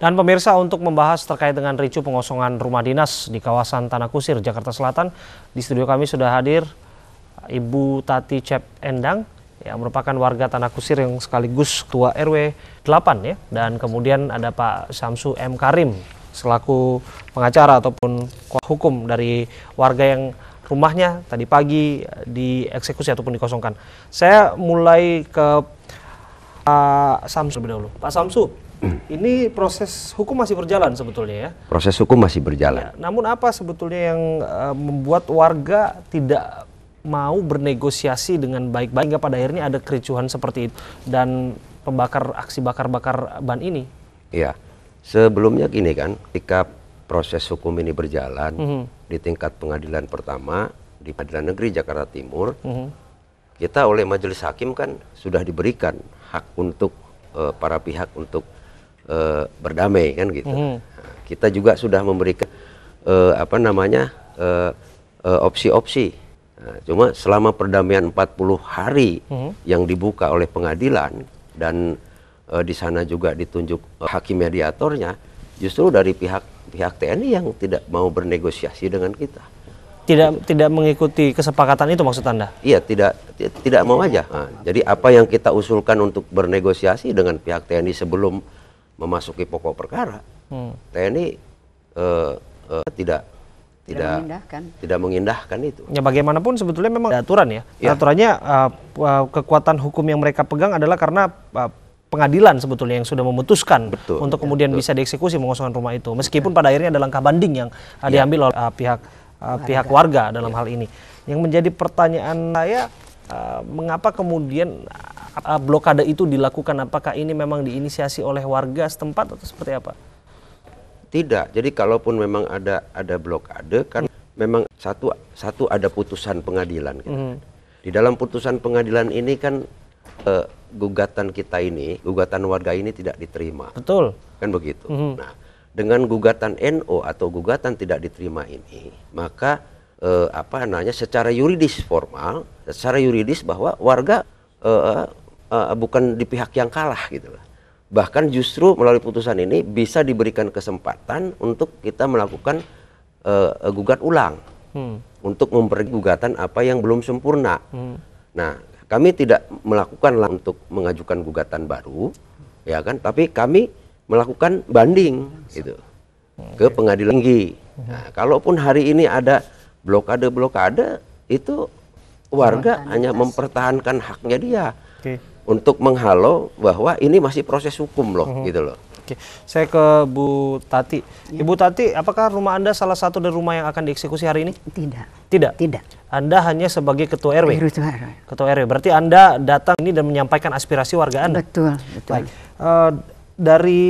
Dan pemirsa untuk membahas terkait dengan ricu pengosongan rumah dinas di kawasan Tanah Kusir, Jakarta Selatan, di studio kami sudah hadir Ibu Tati Cep Endang yang merupakan warga Tanah Kusir yang sekaligus Ketua RW 8 ya. Dan kemudian ada Pak Samsu M. Karim selaku pengacara ataupun kuah hukum dari warga yang rumahnya tadi pagi dieksekusi ataupun dikosongkan. Saya mulai ke Pak Samsu dulu. Pak Samsu, ini proses hukum masih berjalan sebetulnya ya. Proses hukum masih berjalan. Ya, namun apa sebetulnya yang uh, membuat warga tidak mau bernegosiasi dengan baik-baik hingga pada akhirnya ada kericuhan seperti itu dan pembakar aksi bakar-bakar ban ini? Iya. Sebelumnya gini kan, ketika proses hukum ini berjalan -hmm. di tingkat pengadilan pertama di Pengadilan Negeri Jakarta Timur, -hmm. kita oleh majelis hakim kan sudah diberikan hak untuk uh, para pihak untuk uh, berdamai kan gitu. Mm -hmm. Kita juga sudah memberikan uh, apa namanya eh, opsi-opsi. Uh, nah, cuma selama perdamaian 40 hari mm -hmm. yang dibuka oleh pengadilan dan di sana juga ditunjuk hakim mediatornya, justru dari pihak pihak TNI yang tidak mau bernegosiasi dengan kita tidak gitu. tidak mengikuti kesepakatan itu maksud anda? Iya tidak tidak mau aja. Nah, jadi apa yang kita usulkan untuk bernegosiasi dengan pihak TNI sebelum memasuki pokok perkara, hmm. TNI uh, uh, tidak tidak mengindahkan. tidak mengindahkan itu. Ya bagaimanapun sebetulnya memang ada aturan ya. ya. Aturannya uh, uh, kekuatan hukum yang mereka pegang adalah karena uh, pengadilan sebetulnya yang sudah memutuskan betul, untuk ya, kemudian betul. bisa dieksekusi mengosongkan rumah itu. Meskipun betul. pada akhirnya ada langkah banding yang uh, diambil oleh uh, pihak uh, pihak warga dalam ya. hal ini. Yang menjadi pertanyaan saya uh, mengapa kemudian blokade itu dilakukan? Apakah ini memang diinisiasi oleh warga setempat atau seperti apa? Tidak. Jadi kalaupun memang ada ada blokade kan hmm. memang satu satu ada putusan pengadilan. Gitu. Hmm. Di dalam putusan pengadilan ini kan uh, gugatan kita ini, gugatan warga ini tidak diterima. Betul. Kan begitu. Hmm. Nah, dengan gugatan NO atau gugatan tidak diterima ini, maka eh, apa namanya secara yuridis formal, secara yuridis bahwa warga eh, uh, bukan di pihak yang kalah gitu loh. Bahkan justru melalui putusan ini bisa diberikan kesempatan untuk kita melakukan uh, gugat ulang. Hmm. Untuk mempergi gugatan apa yang belum sempurna. Hmm. Nah, kami tidak melakukan untuk mengajukan gugatan baru, ya kan? Tapi kami melakukan banding gitu ke pengadilan tinggi. Hmm. Nah, kalaupun hari ini ada blokade-blokade itu warga hanya mempertahankan haknya dia. Okay untuk menghalau bahwa ini masih proses hukum loh -hmm. gitu loh. Oke, saya ke Bu Tati. Ya. Ibu Tati, apakah rumah Anda salah satu dari rumah yang akan dieksekusi hari ini? Tidak. Tidak. Tidak. Anda hanya sebagai ketua RW. Ketua RW. Ketua RW. Berarti Anda datang ini dan menyampaikan aspirasi warga Anda. Betul, betul. Baik. Uh, dari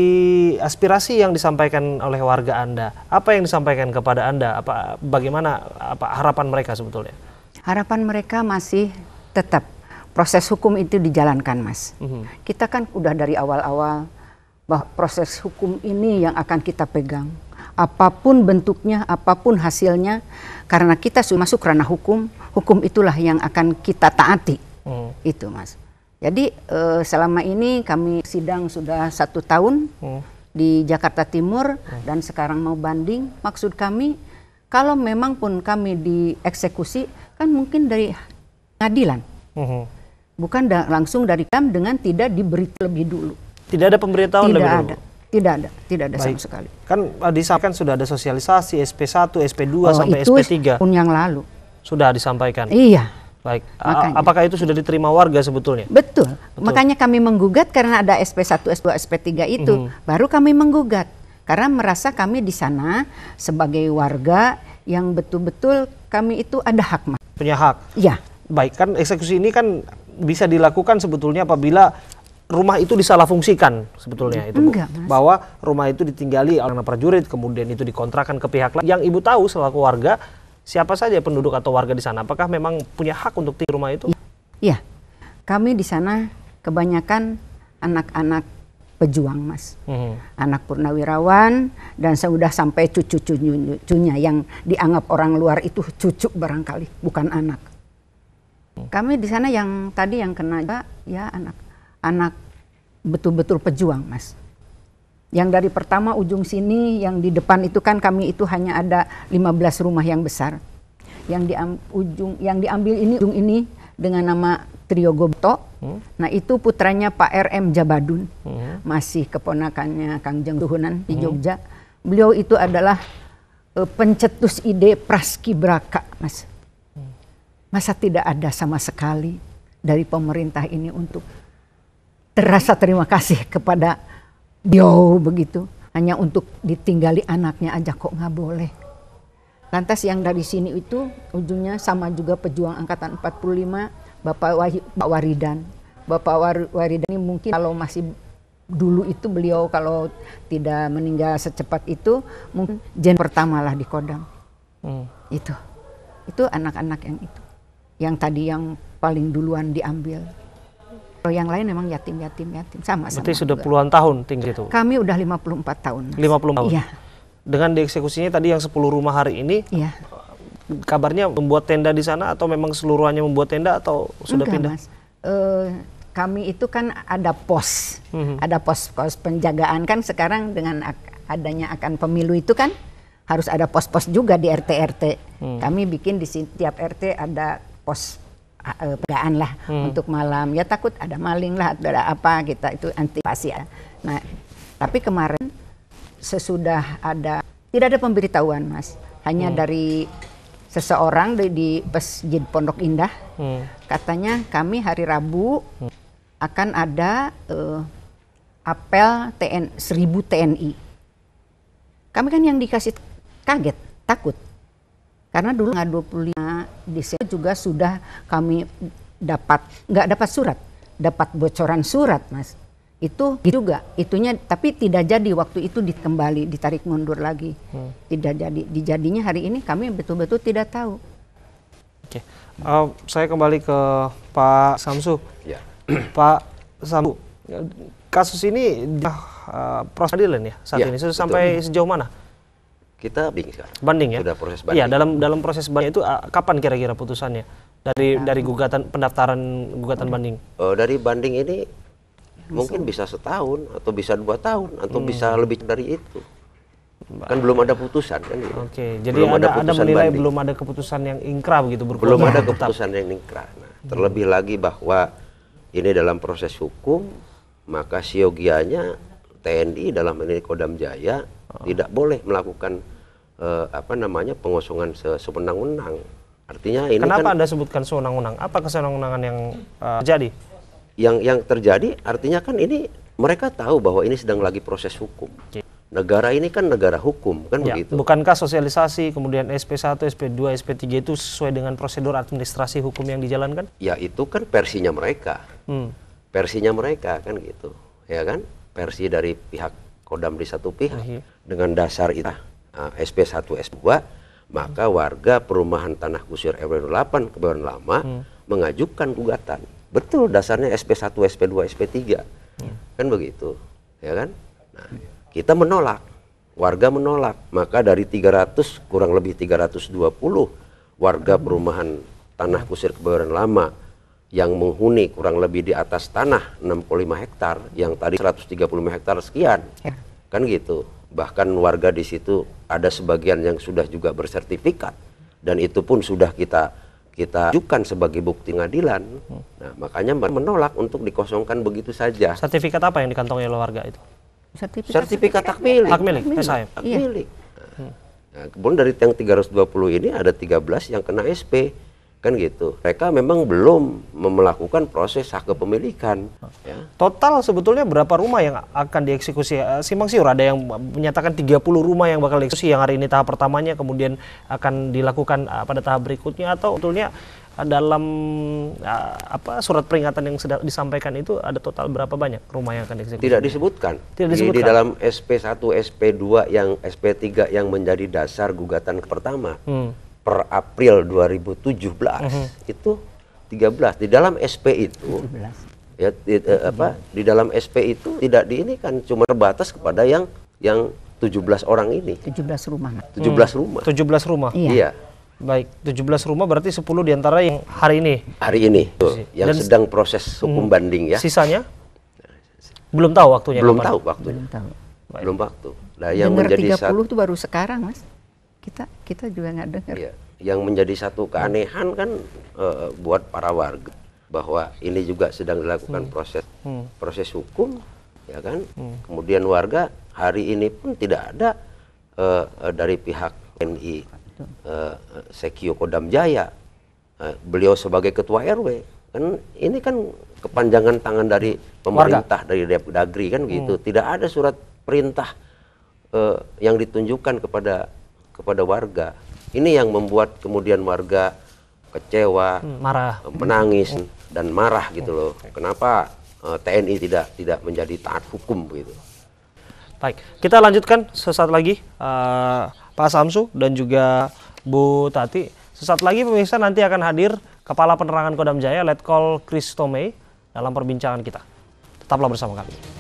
aspirasi yang disampaikan oleh warga Anda, apa yang disampaikan kepada Anda? Apa bagaimana apa harapan mereka sebetulnya? Harapan mereka masih tetap proses hukum itu dijalankan, Mas. Mm -hmm. Kita kan udah dari awal-awal bahwa proses hukum ini yang akan kita pegang. Apapun bentuknya, apapun hasilnya, karena kita sudah masuk ranah hukum, hukum itulah yang akan kita taati. Mm. Itu, Mas. Jadi uh, selama ini kami sidang sudah satu tahun hmm. di Jakarta Timur hmm. dan sekarang mau banding. Maksud kami kalau memang pun kami dieksekusi kan mungkin dari pengadilan. Hmm bukan da langsung dari kam dengan tidak diberi lebih dulu. Tidak ada pemberitahuan tidak lebih ada. dulu. Tidak ada, tidak ada Baik. sama sekali. Kan ah, disampaikan sudah ada sosialisasi SP1, SP2 oh, sampai itu SP3. Itu yang lalu. Sudah disampaikan. Iya. Baik. Makanya. Apakah itu sudah diterima warga sebetulnya? Betul. Betul. Makanya kami menggugat karena ada SP1, SP2, SP3 itu, -hmm. baru kami menggugat karena merasa kami di sana sebagai warga yang betul-betul kami itu ada hak. Punya hak. Iya. Baik, kan eksekusi ini kan bisa dilakukan sebetulnya apabila rumah itu disalahfungsikan sebetulnya itu Enggak, Bu. bahwa rumah itu ditinggali oleh prajurit kemudian itu dikontrakkan ke pihak lain yang ibu tahu selaku warga siapa saja penduduk atau warga di sana apakah memang punya hak untuk di rumah itu Iya kami di sana kebanyakan anak-anak pejuang mas hmm. anak purnawirawan dan sudah sampai cucu-cucunya yang dianggap orang luar itu cucu barangkali bukan anak Hmm. Kami di sana yang tadi yang kena ya anak anak betul-betul pejuang, Mas. Yang dari pertama ujung sini yang di depan itu kan kami itu hanya ada 15 rumah yang besar. Yang di ujung yang diambil ini ujung ini dengan nama Trio Gobto. Hmm. Nah, itu putranya Pak RM Jabadun. Hmm. Masih keponakannya Kang Jeng di hmm. Jogja. Beliau itu adalah eh, pencetus ide Praski Braka, Mas. Masa tidak ada sama sekali dari pemerintah ini untuk terasa terima kasih kepada beliau begitu. Hanya untuk ditinggali anaknya aja kok nggak boleh. Lantas yang dari sini itu ujungnya sama juga pejuang Angkatan 45, Bapak, Wahyu, Pak Waridan. Bapak War, Waridan ini mungkin kalau masih dulu itu beliau kalau tidak meninggal secepat itu mungkin jen lah di Kodam hmm. itu itu anak-anak yang itu yang tadi yang paling duluan diambil. Kalau yang lain memang yatim-yatim yatim sama sama. Berarti sudah puluhan tahun tinggi itu. Kami udah 54 tahun. Mas. 50 tahun. Iya. Dengan dieksekusinya tadi yang 10 rumah hari ini. Iya. Kabarnya membuat tenda di sana atau memang seluruhannya membuat tenda atau sudah Enggak, pindah? Mas. E, kami itu kan ada pos, hmm ada pos-pos penjagaan kan sekarang dengan adanya akan pemilu itu kan harus ada pos-pos juga di RT-RT. Hmm. Kami bikin di tiap RT ada pos uh, pegaan lah hmm. untuk malam ya takut ada maling lah ada apa kita itu antisipasi ya. Nah tapi kemarin sesudah ada tidak ada pemberitahuan mas hanya hmm. dari seseorang di, di Masjid Pondok Indah hmm. katanya kami hari Rabu hmm. akan ada uh, apel TN 1000 TNI. Kami kan yang dikasih kaget, takut. Karena dulu nggak 25 di situ juga sudah kami dapat nggak dapat surat, dapat bocoran surat, Mas. Itu juga itunya tapi tidak jadi waktu itu dikembali ditarik mundur lagi. Hmm. Tidak jadi. Dijadinya hari ini kami betul-betul tidak tahu. Oke. Okay. Uh, eh, saya kembali ke Pak Samsu. Ya. Pak Samsu, kasus ini uh, eh, proses adilan ya saat ya, ini sudah sampai sejauh mana? kita banding sekarang. Banding ya. Sudah proses iya, banding. Iya, dalam dalam proses banding itu ah, kapan kira-kira putusannya? Dari ya. dari gugatan pendaftaran gugatan hmm. banding. Uh, dari banding ini bisa. mungkin bisa setahun atau bisa dua tahun atau hmm. bisa lebih dari itu. Baik. Kan belum ada putusan kan Oke, okay. jadi belum ada, ada, ada menilai banding. belum ada keputusan yang ingkrah begitu Belum ada keputusan yang ingkrah. Nah, terlebih lagi bahwa ini dalam proses hukum maka siogianya TNI dalam ini Kodam Jaya oh. tidak boleh melakukan eh, apa namanya pengosongan sewenang-wenang. Artinya ini Kenapa kan, Anda sebutkan sewenang-wenang? Apa kesenang-wenangan yang uh, terjadi? Yang yang terjadi artinya kan ini mereka tahu bahwa ini sedang lagi proses hukum. Okay. Negara ini kan negara hukum, kan ya, begitu? Bukankah sosialisasi kemudian SP1, SP2, SP3 itu sesuai dengan prosedur administrasi hukum yang dijalankan? Ya itu kan versinya mereka. Hmm. Versinya mereka kan gitu, ya kan? versi dari pihak Kodam di satu pihak uh -huh. dengan dasar itu uh, SP1 SP2 maka hmm. warga perumahan tanah kusir RW 8 Kebayoran Lama hmm. mengajukan gugatan. Betul dasarnya SP1, SP2, SP3. Hmm. Kan begitu. Ya kan? Nah, kita menolak. Warga menolak. Maka dari 300 kurang lebih 320 warga hmm. perumahan tanah kusir Kebayoran Lama yang menghuni kurang lebih di atas tanah 65 hektar yang tadi 135 hektar sekian. Ya. Kan gitu. Bahkan warga di situ ada sebagian yang sudah juga bersertifikat dan itu pun sudah kita kita ajukan sebagai bukti pengadilan. Nah, makanya menolak untuk dikosongkan begitu saja. Sertifikat apa yang dikantongi oleh warga itu? Sertifikat, sertifikat hak milik. Hak milik, SHM. Hak iya. milik. Nah, kemudian dari yang 320 ini ada 13 yang kena SP kan gitu. Mereka memang belum melakukan proses hak kepemilikan. Ya. Total sebetulnya berapa rumah yang akan dieksekusi? Eh, Simang sih, ada yang menyatakan 30 rumah yang bakal dieksekusi yang hari ini tahap pertamanya kemudian akan dilakukan eh, pada tahap berikutnya atau sebetulnya eh, dalam apa surat peringatan yang sedang disampaikan itu ada total berapa banyak rumah yang akan dieksekusi? Tidak disebutkan. Tidak disebutkan. Di, di dalam SP1, SP2 yang SP3 yang menjadi dasar gugatan pertama. Hmm per April 2017 mm -hmm. itu 13 di dalam SP itu 17. ya di, eh, mhm. apa di dalam SP itu tidak di ini kan cuma terbatas kepada yang yang 17 orang ini 17 rumah 17 hmm. rumah 17 rumah iya, iya. Baik, 17 rumah berarti 10 diantara yang hari ini. Hari ini, tuh, yang Dan sedang proses hmm. hukum hmm, banding ya. Sisanya belum tahu waktunya. Belum kapan? tahu waktunya. Belum tahu. Baik. Belum waktu. Nah, yang Dengar menjadi 30 itu baru sekarang, Mas kita kita juga nggak dengar. Ya. Yang menjadi satu keanehan kan uh, buat para warga bahwa ini juga sedang dilakukan hmm. proses hmm. proses hukum, ya kan. Hmm. Kemudian warga hari ini pun tidak ada uh, uh, dari pihak NI uh, Sekio Kodam Jaya, uh, beliau sebagai ketua RW kan ini kan kepanjangan tangan dari pemerintah Warga. dari Dagri kan gitu, hmm. tidak ada surat perintah uh, yang ditunjukkan kepada kepada warga. Ini yang membuat kemudian warga kecewa, hmm, marah, eh, menangis dan marah gitu loh. Kenapa uh, eh, TNI tidak tidak menjadi taat hukum begitu? Baik, kita lanjutkan sesaat lagi uh, Pak Samsu dan juga Bu Tati. Sesaat lagi pemirsa nanti akan hadir Kepala Penerangan Kodam Jaya Letkol Kristome dalam perbincangan kita. Tetaplah bersama kami.